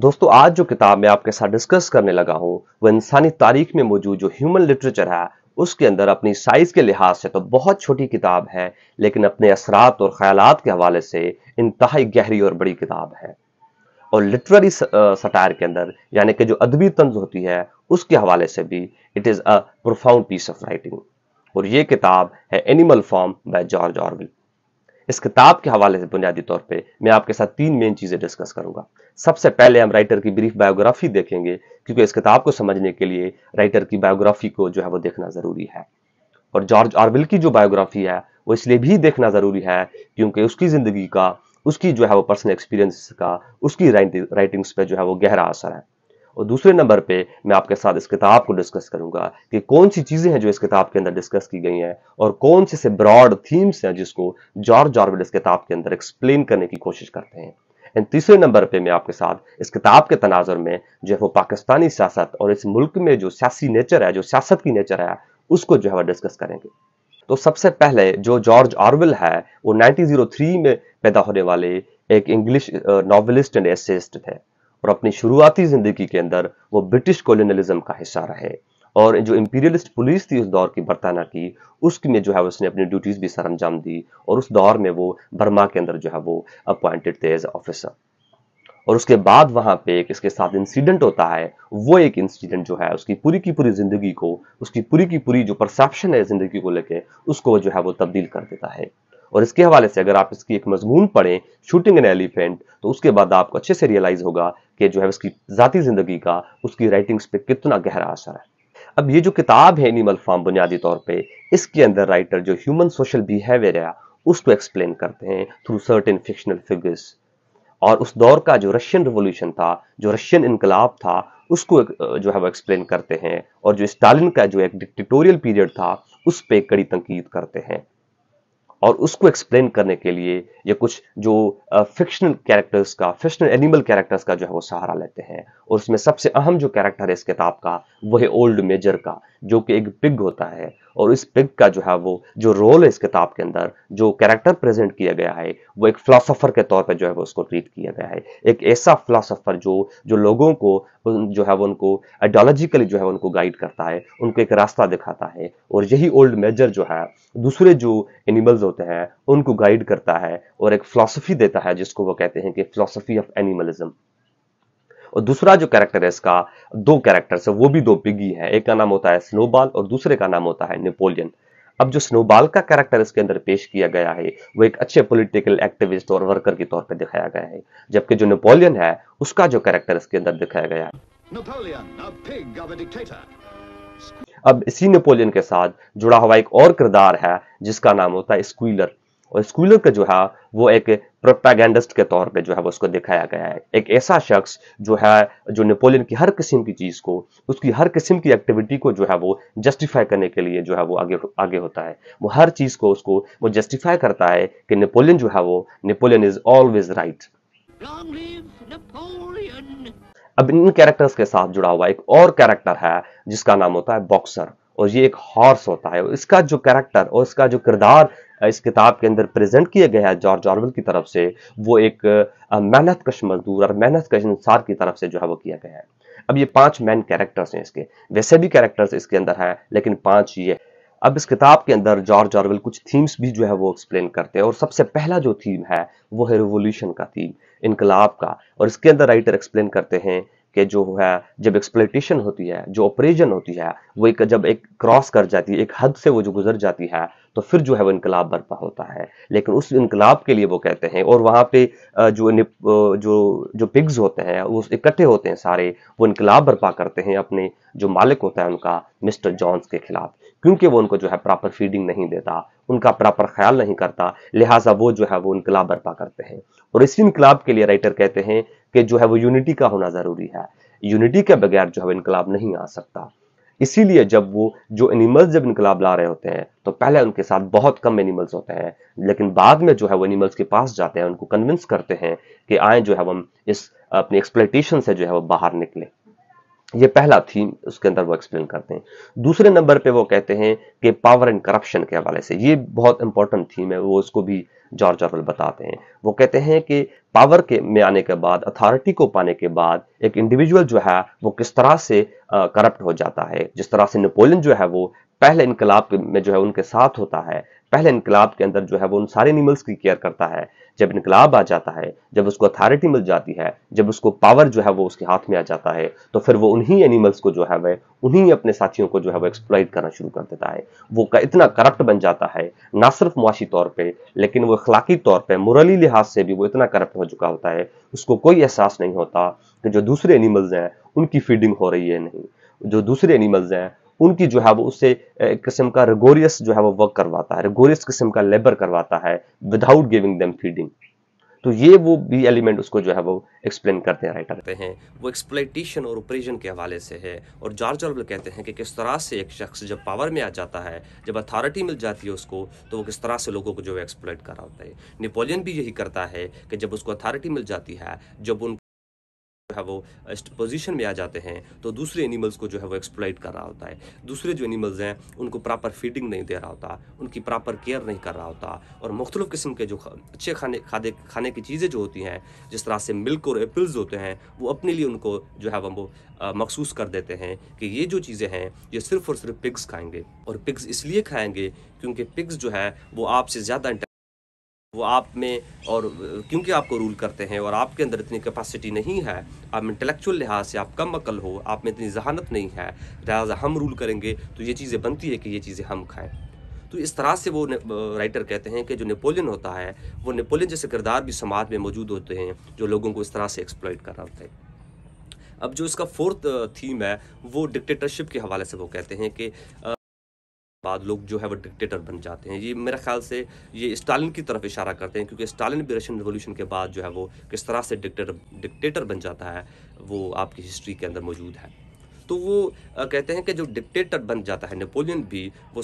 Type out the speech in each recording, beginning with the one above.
दोस्तों आज जो किताब मैं आपके साथ डिस्कस करने लगा हूँ वो इंसानी तारीख में मौजूद जो ह्यूमन लिटरेचर है उसके अंदर अपनी साइज के लिहाज से तो बहुत छोटी किताब है लेकिन अपने असरात और ख्यालात के हवाले से इंतहाई गहरी और बड़ी किताब है और लिटररी सटायर के अंदर यानी कि जो अदबी तंज होती है उसके हवाले से भी it is a profound piece of writing और ये किताब है animal farm by George Orwell इस किताब के हवाले से बुनियादी तौर पे मैं आपके साथ तीन मेन चीज़ें डिस्कस करूंगा सबसे पहले हम राइटर की ब्रीफ बायोग्राफी देखेंगे क्योंकि इस किताब को समझने के लिए राइटर की बायोग्राफी को जो है वो देखना ज़रूरी है और जॉर्ज आर्विल की जो बायोग्राफी है वो इसलिए भी देखना ज़रूरी है क्योंकि उसकी ज़िंदगी का उसकी जो है वो पर्सनल एक्सपीरियंस का उसकी राइटिंग्स पर जो है वो गहरा असर है और दूसरे नंबर पे मैं आपके साथ इस किताब को डिस्कस करूंगा कि कौन सी चीज़ें हैं जो इस किताब के अंदर डिस्कस की गई हैं और कौन से से ब्रॉड थीम्स हैं जिसको जॉर्ज ऑर्वेल इस किताब के अंदर एक्सप्लेन करने की कोशिश करते हैं एंड तीसरे नंबर पे मैं आपके साथ इस किताब के तनाजर में जो है वो पाकिस्तानी सियासत और इस मुल्क में जो सियासी नेचर है जो सियासत की नेचर है उसको जो है वह डिस्कस करेंगे तो सबसे पहले जो जॉर्ज ऑर्वेल है वो 1903 में पैदा होने वाले एक इंग्लिश नॉवलिस्ट एंड एसिस्ट थे और अपनी शुरुआती जिंदगी के अंदर वो ब्रिटिश कॉलोनलिज्म का हिस्सा रहे और जो इंपीरियलिस्ट पुलिस थी उस दौर की बरताना की उसमें जो है उसने अपनी ड्यूटीज़ भी सर अंजाम दी और उस दौर में वो बर्मा के अंदर जो है वो अपॉइंटेड थे एज ऑफिसर और उसके बाद वहां पे एक इसके साथ इंसिडेंट होता है वो एक इंसिडेंट जो है उसकी पूरी की पूरी जिंदगी को उसकी पूरी की पूरी जो परसेप्शन है जिंदगी को लेके उसको जो है वो तब्दील कर देता है और इसके हवाले से अगर आप इसकी एक मजमून पढ़ें शूटिंग एन एलिफेंट तो उसके बाद आपको अच्छे से रियलाइज होगा कि जो है उसकी ज़ाती ज़िंदगी का उसकी राइटिंग्स पे कितना गहरा असर है अब ये जो किताब है एनिमल फार्म बुनियादी तौर पे इसके अंदर राइटर जो ह्यूमन सोशल बिहेवियर है उसको एक्सप्लेन करते हैं थ्रू सर्टेन फिक्शनल फिगर्स और उस दौर का जो रशियन रिवोल्यूशन था जो रशियन इनकलाब था उसको जो है वो एक्सप्लेन करते हैं और जो स्टालिन का जो एक डिक्टोरियल पीरियड था उस पर कड़ी तनकीद करते हैं और उसको एक्सप्लेन करने के लिए ये कुछ जो फिक्शनल कैरेक्टर्स का फिक्शनल एनिमल कैरेक्टर्स का जो है वो सहारा लेते हैं और उसमें सबसे अहम जो कैरेक्टर है इस किताब का वह ओल्ड मेजर का जो कि एक पिग होता है और इस पिग का जो है वो जो रोल है इस किताब के अंदर जो कैरेक्टर प्रेजेंट किया गया है वो एक फिलासफर के तौर पर जो है वो उसको ट्रीट किया गया है एक ऐसा फिलासफर जो जो लोगों को जो है वो उनको आइडियोलॉजिकली जो है उनको गाइड करता है उनको एक रास्ता दिखाता है और यही ओल्ड मेजर जो है दूसरे जो एनिमल्स होते हैं उनको गाइड करता है और एक फिलासफी देता है जिसको वो कहते हैं कि फिलासफी ऑफ एनिमलिज्म और दूसरा जो कैरेक्टर है इसका दो कैरेक्टर है वो भी दो पिगी है एक का नाम होता है स्नोबॉल और दूसरे का नाम होता है नेपोलियन अब जो स्नोबॉल का कैरेक्टर इसके अंदर पेश किया गया है वो एक अच्छे पॉलिटिकल एक्टिविस्ट और वर्कर के तौर पर दिखाया गया है जबकि जो नेपोलियन है उसका जो कैरेक्टर इसके अंदर दिखाया गया है अब इसी नेपोलियन के साथ जुड़ा हुआ एक और किरदार है जिसका नाम होता है स्क्वीलर और स्कूलर का जो है वो एक प्रोपागेंडिस्ट के तौर पे जो है वो उसको दिखाया गया है एक ऐसा शख्स जो है जो नेपोलियन की हर किस्म की चीज़ को उसकी हर किस्म की एक्टिविटी को जो है वो जस्टिफाई करने के लिए जो है वो आगे आगे होता है वो हर चीज़ को उसको वो जस्टिफाई करता है कि नेपोलियन जो है वो नेपोलियन इज ऑलवेज राइट अब इन कैरेक्टर्स के साथ जुड़ा हुआ एक और कैरेक्टर है जिसका नाम होता है बॉक्सर और ये एक हॉर्स होता है इसका जो कैरेक्टर और इसका जो किरदार इस किताब के अंदर प्रेजेंट किया गया है जॉर्ज ऑर्वल की तरफ से वो एक मेहनत कश मजदूर और मेहनत कश इंसान की तरफ से जो है वो किया गया है अब ये पांच मेन कैरेक्टर्स हैं इसके वैसे भी कैरेक्टर्स इसके अंदर हैं लेकिन पांच ये अब इस किताब के अंदर जॉर्ज ऑर्वल कुछ थीम्स भी जो है वो एक्सप्लेन करते हैं और सबसे पहला जो थीम है वो है रिवोल्यूशन का थीम इनकलाब का और इसके अंदर राइटर एक्सप्लेन करते हैं कि जो है जब एक्सप्लेटेशन होती है जो ऑपरेशन होती है वो एक जब एक क्रॉस कर जाती है एक हद से वो जो गुजर जाती है तो फिर जो है वो इनकलाब बर्पा होता है लेकिन उस इनकलाब के लिए वो कहते हैं और वहां पे जो जो जो पिग्स होते हैं वो इकट्ठे होते हैं सारे वो इनकलाब बर्पा करते हैं अपने जो मालिक होता है उनका मिस्टर जॉन्स के खिलाफ क्योंकि वो उनको जो है प्रॉपर फीडिंग नहीं देता उनका प्रॉपर ख्याल नहीं करता लिहाजा वो जो है वो इनकलाब बर्पा करते हैं और इसी इनकलाब के लिए राइटर कहते हैं कि जो है वो यूनिटी का होना ज़रूरी है यूनिटी के बगैर जो है वो इनकलाब नहीं आ सकता इसीलिए जब वो जो एनिमल्स जब इनकलाब ला रहे होते हैं तो पहले उनके साथ बहुत कम एनिमल्स होते हैं लेकिन बाद में जो है वो एनिमल्स के पास जाते हैं उनको कन्विंस करते हैं कि आए जो है हम इस अपने एक्सप्लेटेशन से जो है वो बाहर निकले ये पहला थीम उसके अंदर वो एक्सप्लेन करते हैं दूसरे नंबर पे वो कहते हैं कि पावर एंड करप्शन के हवाले से ये बहुत इंपॉर्टेंट थीम है वो इसको भी जॉर्ज ऑरवेल बताते हैं वो कहते हैं कि पावर के में आने के बाद अथॉरिटी को पाने के बाद एक इंडिविजुअल जो है वो किस तरह से करप्ट हो जाता है जिस तरह से नेपोलियन जो है वो पहले इनकलाब में जो है उनके साथ होता है पहले इनकलाब के अंदर जो है वो उन सारे एनिमल्स की केयर करता है जब इनकलाब आ जाता है जब उसको अथॉरिटी मिल जाती है जब उसको पावर जो है वो उसके हाथ में आ जाता है तो फिर वो उन्हीं एनिमल्स को जो है वह उन्हीं अपने साथियों को जो है वो एक्सप्लॉइट करना शुरू कर देता है वो इतना करप्ट बन जाता है ना सिर्फ मुआशी तौर पर लेकिन वो अखलाकी तौर पर मुरली लिहाज से भी वो इतना करप्ट हो चुका होता है उसको कोई एहसास नहीं होता कि जो दूसरे एनिमल्स हैं उनकी फीडिंग हो रही है नहीं जो दूसरे एनिमल्स हैं उनकी जो है वो उससे किस्म का रेगोरियस जो है वो वर्क करवाता है रेगोरियस किस्म का लेबर करवाता है विदाउट गिविंग देम फीडिंग तो ये वो भी एलिमेंट उसको जो है वो एक्सप्लेन करते हैं राइटर हैं वो एक्सप्लेटेशन और ऑपरेशन के हवाले से है और जॉर्ज ऑर्वेल कहते हैं कि किस तरह से एक शख्स जब पावर में आ जाता है जब अथॉरिटी मिल जाती है उसको तो वो किस तरह से लोगों को जो है एक्सप्लेट कर रहा होता है नेपोलियन भी यही करता है कि जब उसको अथॉरिटी मिल जाती है जब उन है वो पोजीशन में आ जाते हैं तो दूसरे एनिमल्स को जो है वो एक्सप्लाइट कर रहा होता है दूसरे जो एनिमल्स हैं उनको प्रॉपर फीडिंग नहीं दे रहा होता उनकी प्रॉपर केयर नहीं कर रहा होता और मुख्तलिफ़ किस्म के जो अच्छे खाने खादे खाने की चीज़ें जो होती हैं जिस तरह से मिल्क और एप्पल्स होते हैं वो अपने लिए उनको जो है वो मखसूस कर देते हैं कि ये जो चीज़ें हैं ये सिर्फ और सिर्फ पिग्स खाएंगे और पिग्स इसलिए खाएंगे क्योंकि पिग्स जो है वो आपसे ज़्यादा वो आप में और क्योंकि आपको रूल करते हैं और आपके अंदर इतनी कैपेसिटी नहीं है आप इंटेलेक्चुअल लिहाज से आप कम अकल हो आप में इतनी जहानत नहीं है लिहाजा हम रूल करेंगे तो ये चीज़ें बनती है कि ये चीज़ें हम खाएं तो इस तरह से वो राइटर कहते हैं कि जो नेपोलियन होता है वो नेपोलियन जैसे किरदार भी समाज में मौजूद होते हैं जो लोगों को इस तरह से एक्सप्लॉयट कर रहे होते हैं अब जो इसका फोर्थ थीम है वो डिक्टेटरशिप के हवाले से वो कहते हैं कि बाद लोग जो है वो डिक्टेटर बन जाते हैं ये मेरे ख्याल से ये स्टालिन की तरफ इशारा करते हैं क्योंकि स्टालिन भी रशियन रिवोल्यूशन के बाद जो है वो किस तरह से डिक्टेटर डिक्टेटर बन जाता है वो आपकी हिस्ट्री के अंदर मौजूद है तो वो कहते हैं कि जो डिक्टेटर बन जाता है नेपोलियन भी वो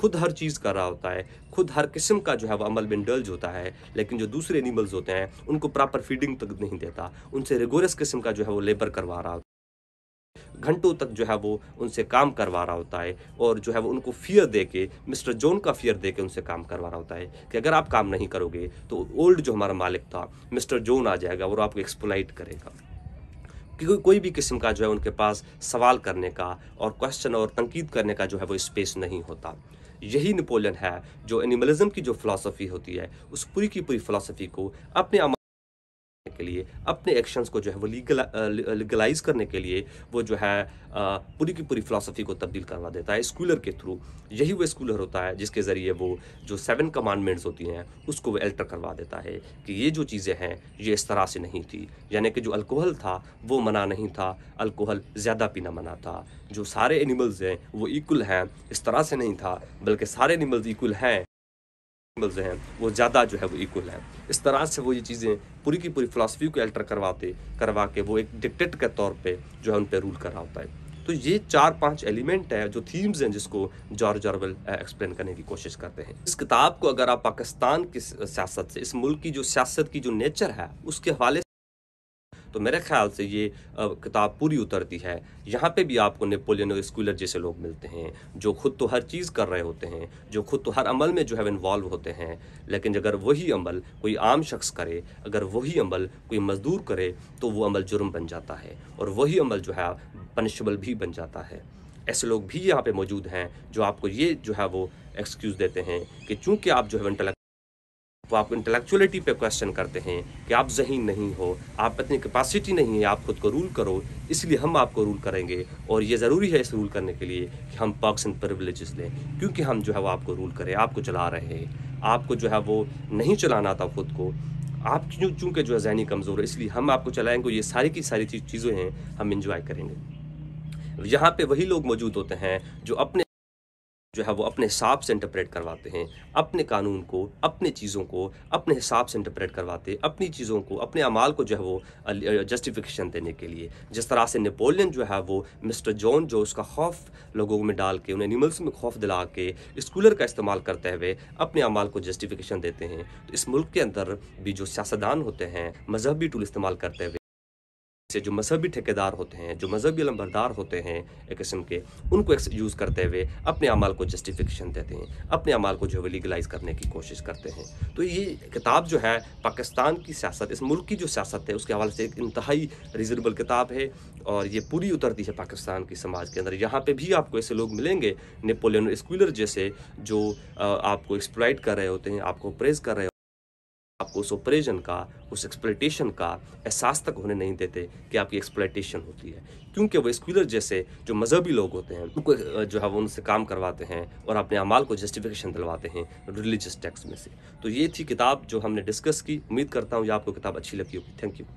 खुद हर चीज़ कर रहा होता है खुद हर किस्म का जो है वो अमल में डल्ज होता है लेकिन जो दूसरे एनिमल्स होते हैं उनको प्रॉपर फीडिंग तक नहीं देता उनसे रेगोरस किस्म का जो है वो लेबर करवा रहा होता है घंटों तक जो है वो उनसे काम करवा रहा होता है और जो है वो उनको फियर दे के मिस्टर जॉन का फियर दे के उनसे काम करवा रहा होता है कि अगर आप काम नहीं करोगे तो ओल्ड जो हमारा मालिक था मिस्टर जॉन आ जाएगा और आपको एक्सप्लाइट करेगा क्योंकि कोई कोई भी किस्म का जो है उनके पास सवाल करने का और क्वेश्चन और तनकीद करने का जो है वो स्पेस नहीं होता यही नेपोलियन है जो एनिमलिज्म की जो फ़िलासफ़ी होती है उस पूरी की पूरी फ़िलासफ़ी को अपने करने के लिए अपने एक्शंस को जो है वो लीगलाइज uh, uh, करने के लिए वो जो है uh, पूरी की पूरी फिलासफी को तब्दील करवा देता है स्कूलर के थ्रू यही वो स्कूलर होता है जिसके ज़रिए वो जो सेवन कमांडमेंट्स होती हैं उसको वो एल्टर करवा देता है कि ये जो चीज़ें हैं ये इस तरह से नहीं थी यानी कि जो अल्कोहल था वो मना नहीं था अल्कोहल ज़्यादा पीना मना था जो सारे एनिमल्स हैं वो इक्वल हैं इस तरह से नहीं था बल्कि सारे एनिमल्स इक्वल हैं जो हैं वो ज़्यादा जो है वो इक्वल हैं इस तरह से वो ये चीज़ें पूरी की पूरी फिलासफी को अल्टर करवाते करवा के वो एक डिक्टेट के तौर पर जो है उन पर रूल करा होता है तो ये चार पांच एलिमेंट है जो थीम्स हैं जिसको जॉर्ज जॉर्वल एक्सप्लेन करने की कोशिश करते हैं इस किताब को अगर आप पाकिस्तान की सियासत से इस मुल्क की जो सियासत की जो नेचर है उसके हवाले तो मेरे ख्याल से ये किताब पूरी उतरती है यहाँ पे भी आपको नेपोलियन और स्कूलर जैसे लोग मिलते हैं जो खुद तो हर चीज़ कर रहे होते हैं जो खुद तो हर अमल में जो है इन्वॉल्व होते हैं लेकिन अगर वही अमल कोई आम शख्स करे अगर वही अमल कोई मजदूर करे तो वो अमल जुर्म बन जाता है और वही अमल जो है पनिशबल भी बन जाता है ऐसे लोग भी यहाँ पे मौजूद हैं जो आपको ये जो है वो एक्सक्यूज़ देते हैं कि चूंकि आप जो है इंटलेक्ट वो तो आप इंटेलेक्चुअलिटी पे क्वेश्चन करते हैं कि आप जहीन नहीं हो आप इतनी कैपेसिटी नहीं है आप खुद को रूल करो इसलिए हम आपको रूल करेंगे और ये ज़रूरी है इस रूल करने के लिए कि हम पर्कस एंड प्रिवलेज लें क्योंकि हम जो है वो आपको रूल करें आपको चला रहे हैं आपको जो है वो नहीं चलाना था खुद को आप क्यों चूँकि जो है जहनी कमज़ोर है इसलिए हम आपको चलाएंगे ये सारी की सारी चीज़ चीज़ें हैं हम इंजॉय करेंगे यहाँ पे वही लोग मौजूद होते हैं जो अपने जो है वो अपने हिसाब से इंटरप्रेट करवाते हैं अपने कानून को अपने चीज़ों को अपने हिसाब से इंटरप्रेट करवाते हैं अपनी चीज़ों को अपने अमाल को जो है वो जस्टिफिकेशन देने के लिए जिस तरह से नेपोलियन जो है वो मिस्टर जॉन जो उसका खौफ लोगों में डाल के उन एनिमल्स में खौफ दिला के स्कूलर का इस्तेमाल करते हुए अपने अमाल को जस्टिफिकेशन देते हैं तो इस मुल्क के अंदर भी जो सियासतदान होते हैं मजहबी टूल इस्तेमाल करते हुए से जो मजहबी ठेकेदार होते हैं जो मजहबी अलमबरदार होते हैं एक किस्म के उनको यूज़ करते हुए अपने अमाल को जस्टिफिकेशन देते हैं अपने अमाल को जो है लीगलाइज करने की कोशिश करते हैं तो ये किताब जो है पाकिस्तान की सियासत इस मुल्क की जो सियासत है उसके हवाले से एक इंतहाई रिजनेबल किताब है और ये पूरी उतरती है पाकिस्तान की समाज के अंदर यहाँ पर भी आपको ऐसे लोग मिलेंगे नेपोलियन स्कूलर जैसे जो आपको एक्सप्लाइट कर रहे होते हैं आपको प्रेस कर रहे उस ऑपरेशन का उस एक्सप्लेटेशन का एहसास तक होने नहीं देते कि आपकी एक्सप्लेटेशन होती है क्योंकि वो स्कूलर जैसे जो मजहबी लोग होते हैं उनको जो है वो उनसे काम करवाते हैं और अपने अमाल को जस्टिफिकेशन दिलवाते हैं रिलीजियस टेक्स में से तो ये थी किताब जो हमने डिस्कस की उम्मीद करता हूँ ये आपको किताब अच्छी लगी होगी थैंक यू